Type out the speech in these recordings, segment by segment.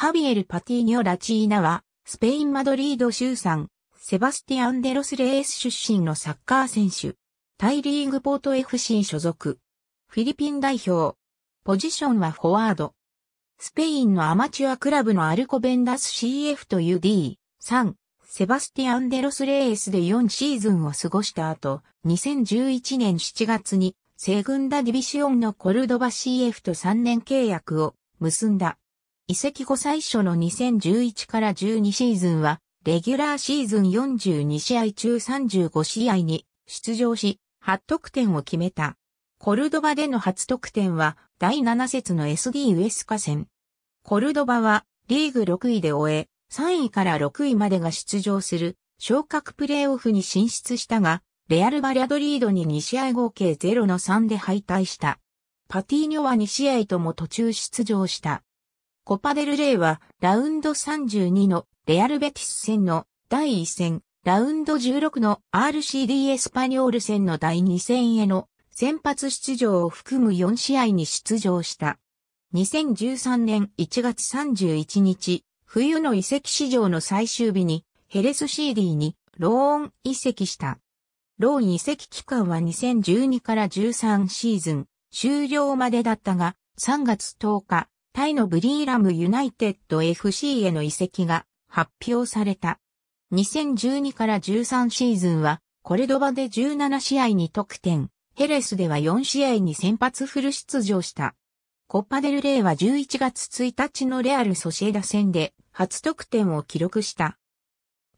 ハビエル・パティニョ・ラチーナは、スペイン・マドリード州産、セバスティアン・デロス・レース出身のサッカー選手。タイリーグポート FC 所属。フィリピン代表。ポジションはフォワード。スペインのアマチュアクラブのアルコベンダス CF という D、3、セバスティアン・デロス・レースで4シーズンを過ごした後、2011年7月に、セグンダ・ディビシオンのコルドバ CF と3年契約を結んだ。移籍後最初の2011から12シーズンは、レギュラーシーズン42試合中35試合に出場し、8得点を決めた。コルドバでの初得点は、第7節の SD ウエスカ戦。コルドバは、リーグ6位で終え、3位から6位までが出場する、昇格プレーオフに進出したが、レアル・バリャドリードに2試合合計0の3で敗退した。パティーニョは2試合とも途中出場した。コパデルレイはラウンド32のレアルベティス戦の第1戦、ラウンド16の RCD エスパニオール戦の第2戦への先発出場を含む4試合に出場した。2013年1月31日、冬の移籍市場の最終日にヘレス CD にローン移籍した。ローン移籍期間は2012から13シーズン終了までだったが、3月10日、タイのブリーラムユナイテッド FC への移籍が発表された。2012から13シーズンは、コレドバで17試合に得点、ヘレスでは4試合に先発フル出場した。コッパデルレイは11月1日のレアルソシエダ戦で初得点を記録した。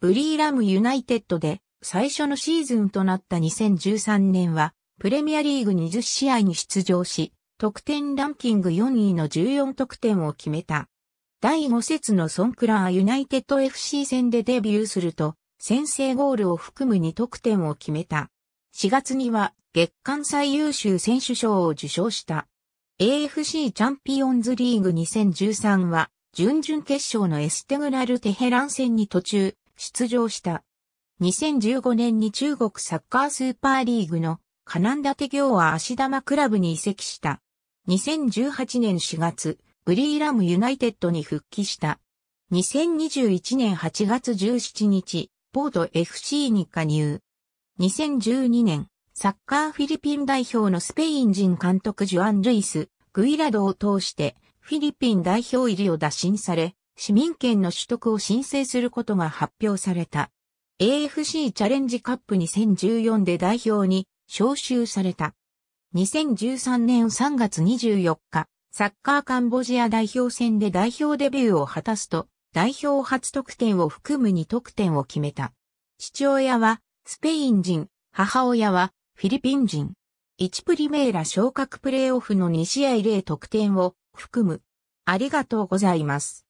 ブリーラムユナイテッドで最初のシーズンとなった2013年は、プレミアリーグ20試合に出場し、得点ランキング4位の14得点を決めた。第5節のソンクラーユナイテッド FC 戦でデビューすると、先制ゴールを含む2得点を決めた。4月には月間最優秀選手賞を受賞した。AFC チャンピオンズリーグ2013は、準々決勝のエステグラル・テヘラン戦に途中、出場した。2015年に中国サッカースーパーリーグのカナンダテ行は足玉クラブに移籍した。2018年4月、ブリーラムユナイテッドに復帰した。2021年8月17日、ポート FC に加入。2012年、サッカーフィリピン代表のスペイン人監督ジュアン・ルイス、グイラドを通して、フィリピン代表入りを打診され、市民権の取得を申請することが発表された。AFC チャレンジカップ2014で代表に招集された。2013年3月24日、サッカーカンボジア代表戦で代表デビューを果たすと、代表初得点を含む2得点を決めた。父親はスペイン人、母親はフィリピン人。1プリメーラ昇格プレイオフの2試合0得点を含む。ありがとうございます。